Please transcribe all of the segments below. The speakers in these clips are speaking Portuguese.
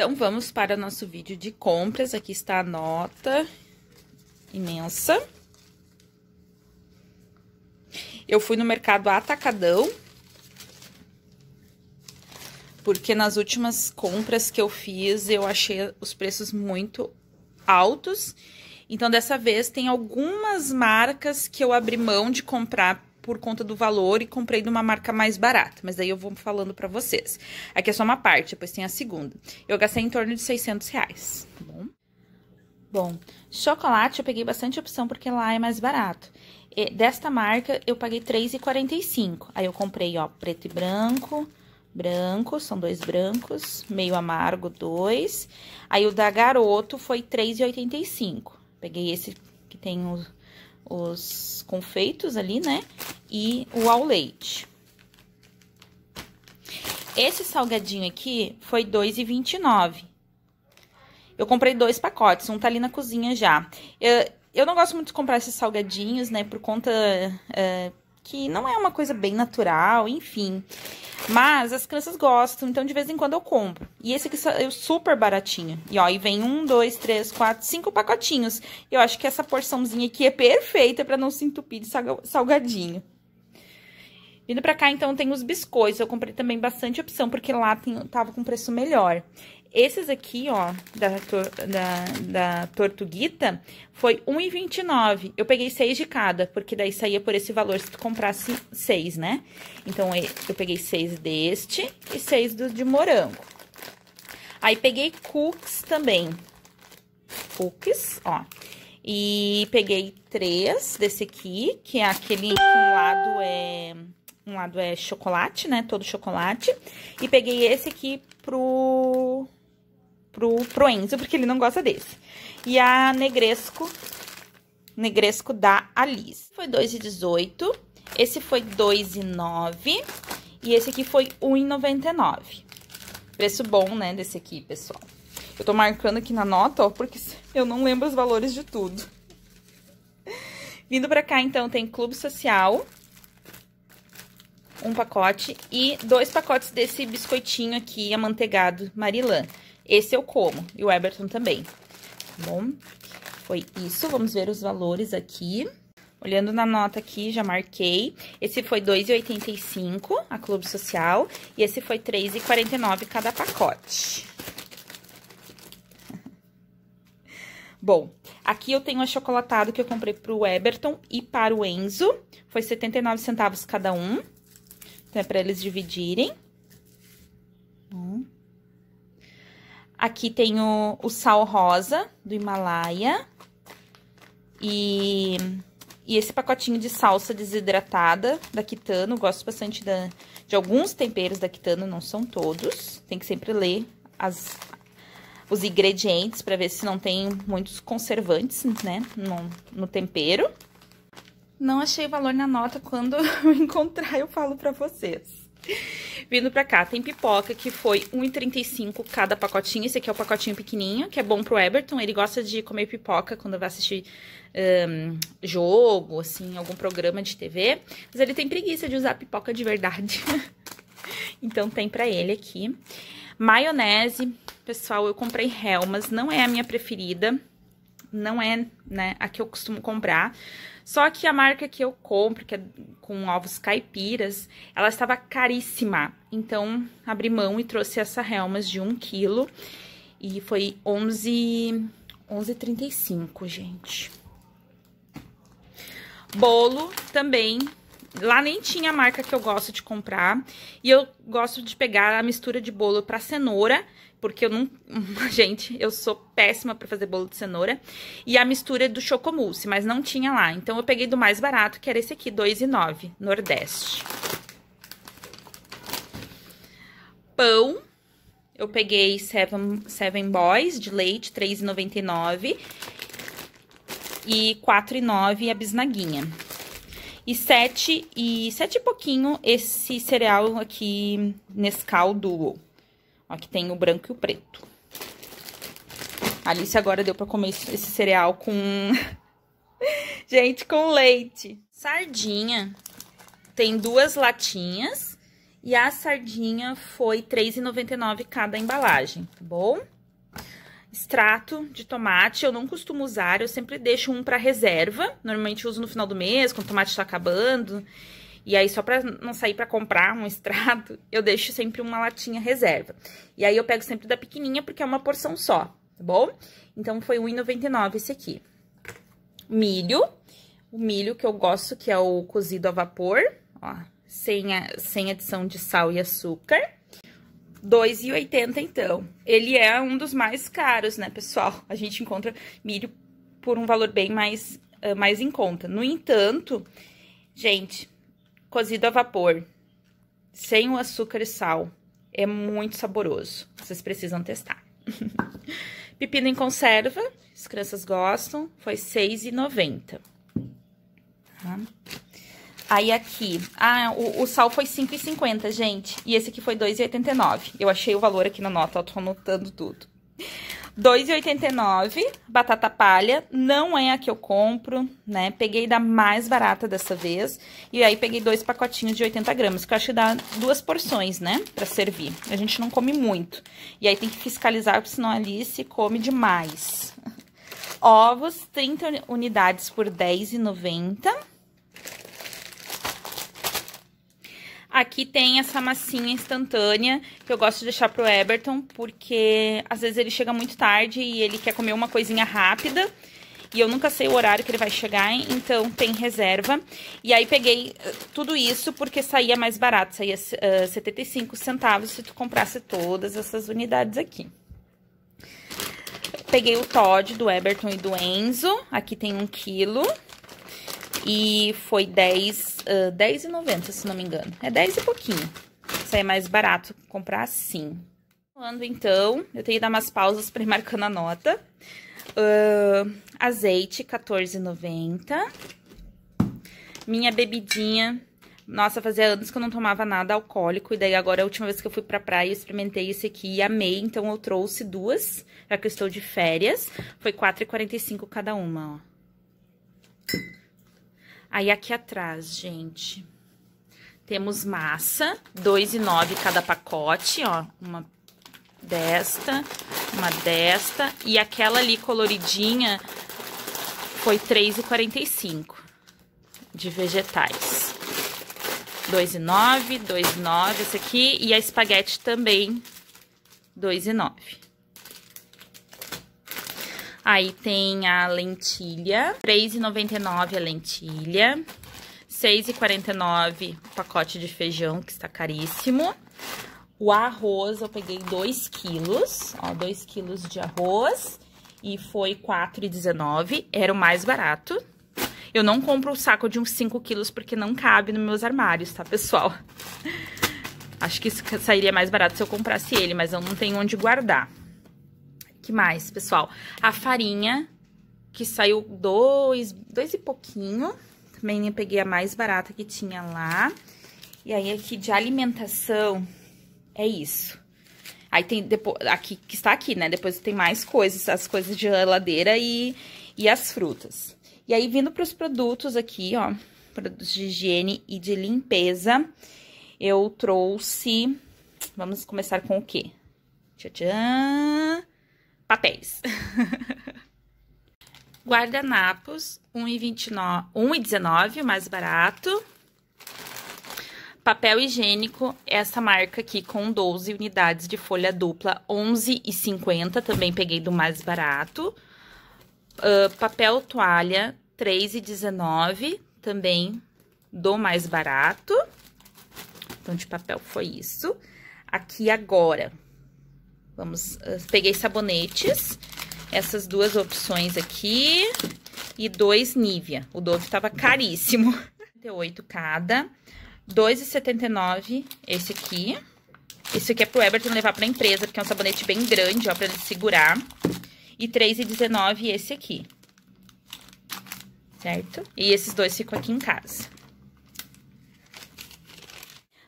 Então, vamos para o nosso vídeo de compras. Aqui está a nota imensa. Eu fui no mercado Atacadão, porque nas últimas compras que eu fiz, eu achei os preços muito altos. Então, dessa vez, tem algumas marcas que eu abri mão de comprar por conta do valor e comprei de uma marca mais barata, mas daí eu vou falando para vocês. Aqui é só uma parte, depois tem a segunda. Eu gastei em torno de 600 reais, tá bom? Bom, chocolate eu peguei bastante opção porque lá é mais barato. E desta marca eu paguei 3,45. Aí eu comprei, ó, preto e branco, branco, são dois brancos, meio amargo, dois. Aí o da Garoto foi 3,85. Peguei esse que tem os os confeitos ali, né? E o ao leite. Esse salgadinho aqui foi R$2,29. Eu comprei dois pacotes, um tá ali na cozinha já. Eu, eu não gosto muito de comprar esses salgadinhos, né? Por conta... Eh, que não é uma coisa bem natural, enfim. Mas as crianças gostam, então de vez em quando eu compro. E esse aqui é super baratinho. E ó, e vem um, dois, três, quatro, cinco pacotinhos. Eu acho que essa porçãozinha aqui é perfeita para não se entupir de salgadinho. Vindo pra cá, então, tem os biscoitos. Eu comprei também bastante opção, porque lá tem, tava com preço melhor. Esses aqui, ó, da, da, da Tortuguita, foi R$1,29. Eu peguei seis de cada, porque daí saía por esse valor se tu comprasse seis, né? Então, eu peguei seis deste e seis do de morango. Aí, peguei cookies também. Cookies, ó. E peguei três desse aqui, que é aquele que um lado é... Um lado é chocolate, né? Todo chocolate. E peguei esse aqui pro pro, pro Enzo, porque ele não gosta desse. E a Negresco, Negresco da Alice. Foi 2,18, esse foi 2,09 e esse aqui foi 1,99. Preço bom, né, desse aqui, pessoal. Eu tô marcando aqui na nota, ó, porque eu não lembro os valores de tudo. Vindo pra cá, então, tem Clube Social, um pacote, e dois pacotes desse biscoitinho aqui, amanteigado Marilã. Esse eu como, e o Eberton também, tá bom? Foi isso, vamos ver os valores aqui. Olhando na nota aqui, já marquei. Esse foi 2,85 a Clube Social e esse foi 3,49 cada pacote. Bom, aqui eu tenho achocolatado que eu comprei para o Eberton e para o Enzo. Foi 79 centavos cada um, então é para eles dividirem. Aqui tem o, o sal rosa do Himalaia. E, e esse pacotinho de salsa desidratada da Quitano. Gosto bastante da, de alguns temperos da Quitano, não são todos. Tem que sempre ler as, os ingredientes para ver se não tem muitos conservantes, né, no, no, tempero. Não achei valor na nota, quando eu encontrar eu falo para vocês. Vindo pra cá, tem pipoca, que foi R$1,35 cada pacotinho. Esse aqui é o pacotinho pequenininho, que é bom pro Everton. Ele gosta de comer pipoca quando vai assistir um, jogo, assim, algum programa de TV. Mas ele tem preguiça de usar pipoca de verdade. então tem pra ele aqui. Maionese, pessoal, eu comprei Helmas. Não é a minha preferida. Não é, né, a que eu costumo comprar. Só que a marca que eu compro, que é com ovos caipiras, ela estava caríssima. Então, abri mão e trouxe essa Helmas de 1 quilo. E foi 11... 11,35, gente. Bolo também. Lá nem tinha a marca que eu gosto de comprar. E eu gosto de pegar a mistura de bolo para cenoura porque eu não. Gente, eu sou péssima para fazer bolo de cenoura. E a mistura é do chocomousse, mas não tinha lá. Então eu peguei do mais barato, que era esse aqui, R$2,9, Nordeste. Pão. Eu peguei Seven, seven Boys de leite, R$3,99. E R$4,9 a bisnaguinha. E sete e sete e pouquinho esse cereal aqui Nescau Duo. Aqui tem o branco e o preto. A Alice agora deu pra comer esse cereal com... Gente, com leite. Sardinha. Tem duas latinhas. E a sardinha foi R$3,99 cada embalagem, tá bom? Extrato de tomate, eu não costumo usar, eu sempre deixo um para reserva. Normalmente uso no final do mês, quando o tomate está acabando. E aí, só pra não sair pra comprar um extrato, eu deixo sempre uma latinha reserva. E aí, eu pego sempre da pequenininha, porque é uma porção só, tá bom? Então, foi R$1,99 esse aqui. Milho. O milho que eu gosto, que é o cozido a vapor, ó. Sem, a, sem adição de sal e açúcar. R$2,80, então. Ele é um dos mais caros, né, pessoal? A gente encontra milho por um valor bem mais, uh, mais em conta. No entanto, gente, cozido a vapor, sem o açúcar e sal. É muito saboroso. Vocês precisam testar. Pepino em conserva, as crianças gostam, foi R$ 6,90. Tá? Aí aqui, ah, o, o sal foi R$ 5,50, gente, e esse aqui foi R$ 2,89. Eu achei o valor aqui na nota, eu tô anotando tudo. 2,89, batata palha, não é a que eu compro, né? Peguei da mais barata dessa vez, e aí peguei dois pacotinhos de 80 gramas, que eu acho que dá duas porções, né? Pra servir, a gente não come muito. E aí tem que fiscalizar, porque senão ali se come demais. Ovos, 30 unidades por R$10,90. Aqui tem essa massinha instantânea, que eu gosto de deixar pro Eberton, porque às vezes ele chega muito tarde e ele quer comer uma coisinha rápida. E eu nunca sei o horário que ele vai chegar, então tem reserva. E aí peguei eh, tudo isso porque saía mais barato, saía uh, eh, 75 centavos se tu comprasse todas essas unidades aqui. Peguei o Todd do Eberton e do Enzo, aqui tem um quilo. E foi 10, uh, se não me engano. É 10 e pouquinho. Isso aí é mais barato comprar assim. Falando então, eu tenho que dar umas pausas pra ir marcando a nota. Uh, azeite, R$14,90. Minha bebidinha. Nossa, fazia anos que eu não tomava nada alcoólico. E daí agora, é a última vez que eu fui pra praia, eu experimentei esse aqui e amei. Então, eu trouxe duas, já que eu estou de férias. Foi R$4,45 cada uma, ó. Aí, aqui atrás, gente, temos massa, 2,9 cada pacote, ó. Uma desta, uma desta. E aquela ali coloridinha foi 3,45 de vegetais. 2,9, 2,9 esse aqui. E a espaguete também, 2,9. Aí tem a lentilha, R$3,99 a lentilha, R$6,49 o pacote de feijão, que está caríssimo. O arroz, eu peguei 2 quilos, ó, 2 quilos de arroz e foi R$4,19, era o mais barato. Eu não compro o um saco de uns 5 quilos porque não cabe nos meus armários, tá, pessoal? Acho que isso sairia mais barato se eu comprasse ele, mas eu não tenho onde guardar que mais, pessoal? A farinha, que saiu dois, dois e pouquinho. Também eu peguei a mais barata que tinha lá. E aí, aqui de alimentação, é isso. Aí tem depois, aqui, que está aqui, né? Depois tem mais coisas, as coisas de geladeira e, e as frutas. E aí, vindo para os produtos aqui, ó, produtos de higiene e de limpeza, eu trouxe... Vamos começar com o quê? Tchan, papéis. Guardanapos, 1,19, o mais barato. Papel higiênico, essa marca aqui com 12 unidades de folha dupla, 11,50, também peguei do mais barato. Uh, papel toalha, 3,19, também do mais barato. Então, de papel foi isso. Aqui agora, Vamos, eh, peguei sabonetes, essas duas opções aqui e dois Nivea. O Dove tava caríssimo. 38 cada, 2,79 esse aqui. Esse aqui é pro Everton levar pra empresa, porque é um sabonete bem grande, ó, pra ele segurar. E 3,19 esse aqui. Certo? E esses dois ficam aqui em casa.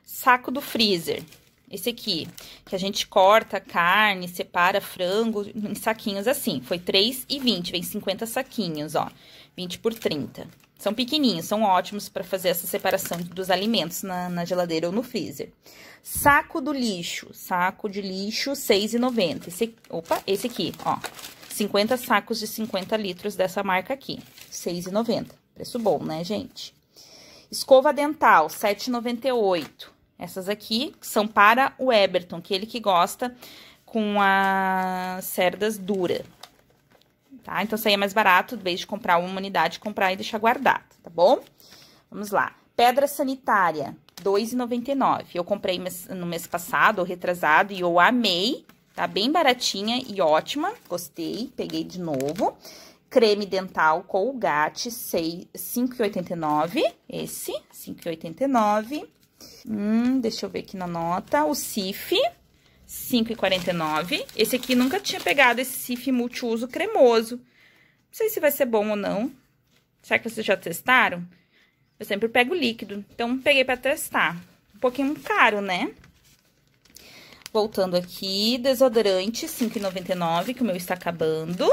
Saco do freezer esse aqui, que a gente corta carne, separa frango em saquinhos assim. Foi R$3,20, vem 50 saquinhos, ó. 20 por 30. São pequenininhos, são ótimos para fazer essa separação dos alimentos na, na, geladeira ou no freezer. Saco do lixo, saco de lixo, R$6,90. Esse, opa, esse aqui, ó. 50 sacos de 50 litros dessa marca aqui, R$6,90. Preço bom, né, gente? Escova dental, R$7,98. Essas aqui são para o Eberton, que ele que gosta com as cerdas dura. Tá? Então, isso aí é mais barato, em vez de comprar uma unidade, comprar e deixar guardado, tá bom? Vamos lá. Pedra sanitária, R$ 2,99. Eu comprei no mês passado, ou retrasado, e eu amei. Tá bem baratinha e ótima. Gostei, peguei de novo. Creme dental Colgate, R$ 5,89. Esse, R$ 5,89. Hum, deixa eu ver aqui na nota. O CIF, 5,49. Esse aqui nunca tinha pegado esse CIF multiuso cremoso. Não sei se vai ser bom ou não. Será que vocês já testaram? Eu sempre pego líquido, então peguei pra testar. Um pouquinho caro, né? Voltando aqui, desodorante, 5,99, que o meu está acabando.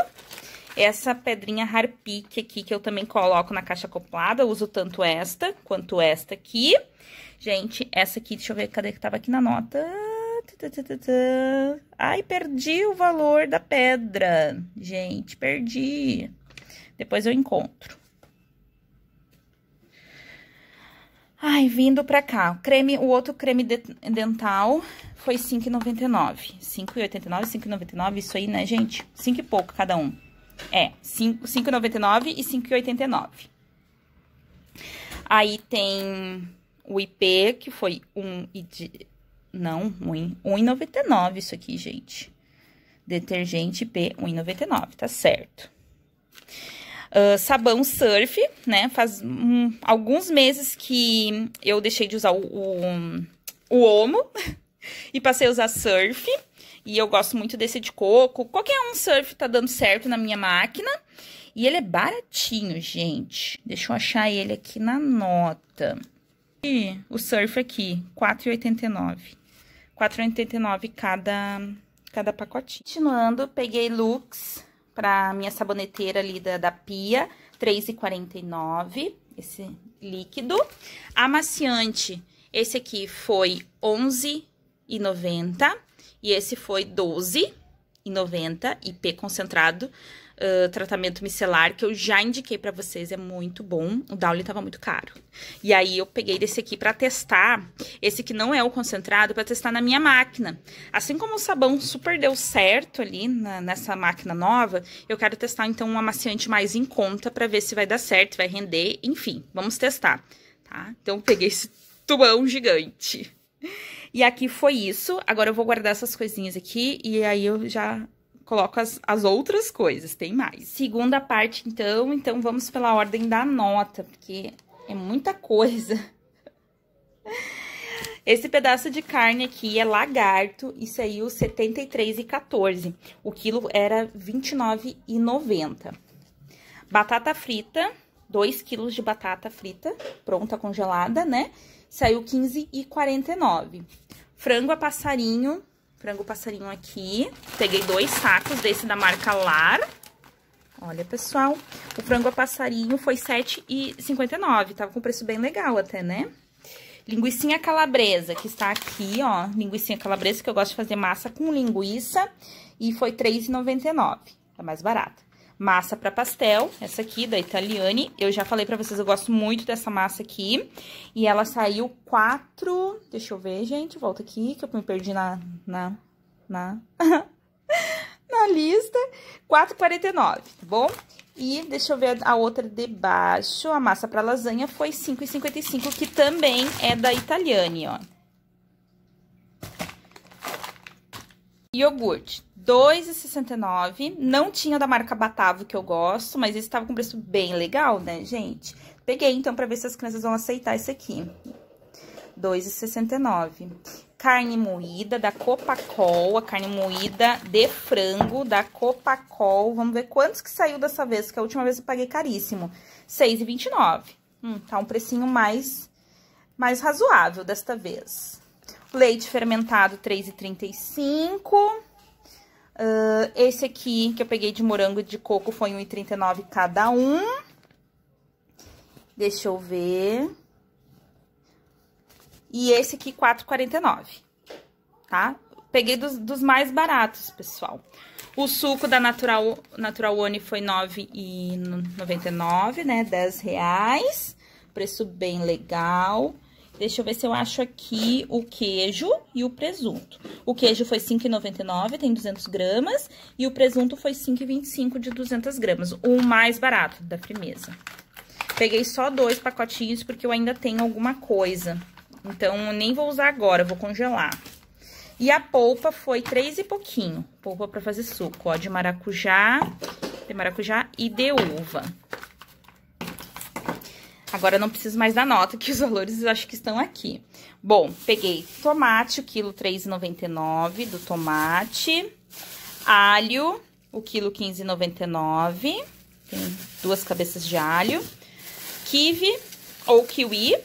Essa pedrinha Harpic aqui, que eu também coloco na caixa acoplada, uso tanto esta quanto esta aqui. Gente, essa aqui, deixa eu ver, cadê que tava aqui na nota? Ai, perdi o valor da pedra. Gente, perdi. Depois eu encontro. Ai, vindo pra cá, o creme, o outro creme de, dental foi 5,89, R$ 5,99, isso aí, né, gente? cinco e pouco cada um. É, 5,99 e 5,89. Aí tem o IP, que foi 1 e de... Não, 1,99 isso aqui, gente. Detergente IP 1,99, tá certo. Uh, sabão surf, né? Faz um, alguns meses que eu deixei de usar o, o, o Omo e passei a usar surf. E eu gosto muito desse de coco. Qualquer um surf tá dando certo na minha máquina. E ele é baratinho, gente. Deixa eu achar ele aqui na nota. E o surf aqui, R$4,89. R$4,89 cada, cada pacotinho. Continuando, peguei Lux pra minha saboneteira ali da, da pia, R$3,49 esse líquido. Amaciante, esse aqui foi R$ e esse foi 12,90 IP concentrado, uh, tratamento micelar, que eu já indiquei para vocês, é muito bom. O Dowley tava muito caro. E aí eu peguei desse aqui para testar, esse que não é o concentrado, para testar na minha máquina. Assim como o sabão super deu certo ali na, nessa máquina nova, eu quero testar então um amaciante mais em conta para ver se vai dar certo, vai render, enfim, vamos testar, tá? Então eu peguei esse tubão gigante. E aqui foi isso. Agora eu vou guardar essas coisinhas aqui e aí eu já coloco as, as outras coisas, tem mais. Segunda parte, então, então vamos pela ordem da nota, porque é muita coisa. Esse pedaço de carne aqui é lagarto, isso aí R$ 73,14. O quilo era 29,90. Batata frita, 2 quilos de batata frita, pronta congelada, né? saiu 15,49. Frango a passarinho, frango passarinho aqui. Peguei dois sacos desse da marca Lar. Olha, pessoal, o frango a passarinho foi 7,59, tava com preço bem legal até, né? Linguiça calabresa, que está aqui, ó, linguiça calabresa, que eu gosto de fazer massa com linguiça, e foi R$3,99, tá é mais barata massa para pastel, essa aqui da Italiane. Eu já falei para vocês, eu gosto muito dessa massa aqui. E ela saiu quatro... Deixa eu ver, gente, volta aqui que eu me perdi na... na... na... na lista, 4,49, tá bom? E deixa eu ver a outra de baixo, a massa para lasanha foi 5,55, que também é da Italiane, ó. Iogurte. 2,69. Não tinha da marca Batavo, que eu gosto, mas esse tava com preço bem legal, né, gente? Peguei, então, pra ver se as crianças vão aceitar esse aqui. 2,69. Carne moída da Copacol, a carne moída de frango da Copacol. Vamos ver quantos que saiu dessa vez, que a última vez eu paguei caríssimo. 6,29. Hum, tá um precinho mais, mais razoável desta vez. Leite fermentado, 3,35. Uh, esse aqui que eu peguei de morango de coco foi 1,39 cada um. Deixa eu ver. E esse aqui, 4,49. tá? Peguei dos, dos, mais baratos, pessoal. O suco da Natural, Natural One foi 9,99, né? reais Preço bem legal. Deixa eu ver se eu acho aqui o queijo e o presunto. O queijo foi 5,99, tem 200 gramas. E o presunto foi 5,25 de 200 gramas, o mais barato da Primeza. Peguei só dois pacotinhos porque eu ainda tenho alguma coisa. Então, nem vou usar agora, vou congelar. E a polpa foi três e pouquinho. Polpa pra fazer suco, ó, de maracujá, de maracujá e de uva. Agora eu não preciso mais da nota, que os valores eu acho que estão aqui. Bom, peguei tomate, o quilo 3,99 do tomate. Alho, o quilo 15,99. Tem duas cabeças de alho. Kiwi ou kiwi,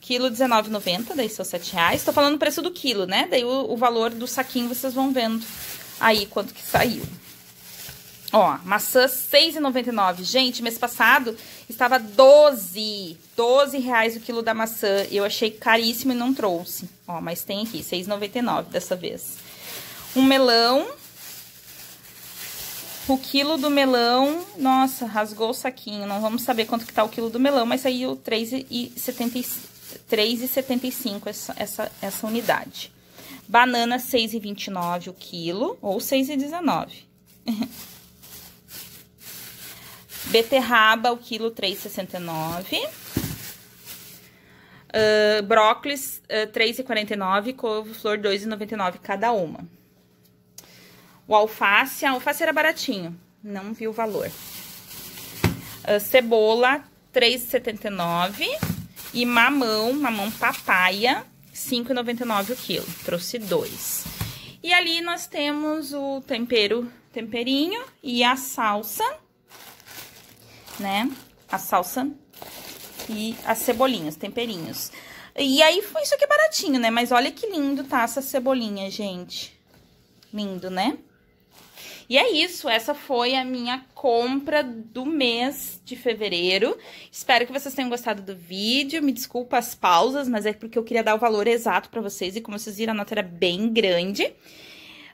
quilo 19,90, daí são 7 reais. Tô falando o preço do quilo, né? Daí o, o valor do saquinho vocês vão vendo aí quanto que saiu. Ó, maçã 6,99. Gente, mês passado estava 12, 12 reais o quilo da maçã. Eu achei caríssimo e não trouxe. Ó, mas tem aqui, 6,99 dessa vez. Um melão. O quilo do melão, nossa, rasgou o saquinho. Não vamos saber quanto que tá o quilo do melão, mas saiu 3,75 essa, essa, essa unidade. Banana, 6,29 o quilo ou 6,19. Beterraba, o quilo 3,69. Uh, ah, brócolis, uh, 3,49. Couve-flor, 2,99 cada uma. O alface, a ah, alface era baratinho. Não vi o valor. Uh, cebola, 3,79. E mamão, mamão papaya, 5,99 o quilo. Trouxe dois. E ali nós temos o tempero, temperinho e a salsa né? A salsa e as cebolinhas, temperinhos. E aí, foi isso aqui é baratinho, né? Mas olha que lindo tá essa cebolinha, gente. Lindo, né? E é isso, essa foi a minha compra do mês de fevereiro. Espero que vocês tenham gostado do vídeo. Me desculpa as pausas, mas é porque eu queria dar o valor exato para vocês e como vocês viram a nota era bem grande.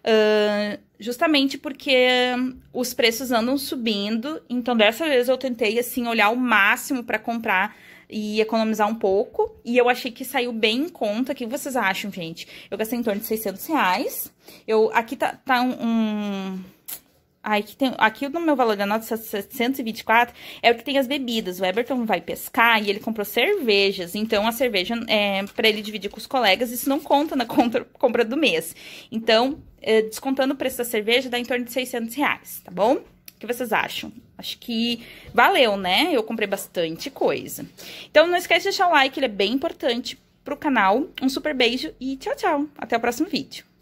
Uh, justamente porque hum, os preços andam subindo, então dessa vez eu tentei assim olhar o máximo para comprar e economizar um pouco, e eu achei que saiu bem em conta, o que vocês acham, gente? Eu gastei em torno de 600 reais, eu, aqui tá, tá um, um... Ai, que tem, aqui no meu valor da nota 724 tá é o que tem as bebidas. O Everton vai pescar e ele comprou cervejas. Então, a cerveja é para ele dividir com os colegas. Isso não conta na compra do mês. Então, eh, descontando o preço da cerveja, dá em torno de 600 reais, tá bom? O que vocês acham? Acho que valeu, né? Eu comprei bastante coisa. Então, não esquece de deixar o like, ele é bem importante pro canal. Um super beijo e tchau, tchau. Até o próximo vídeo.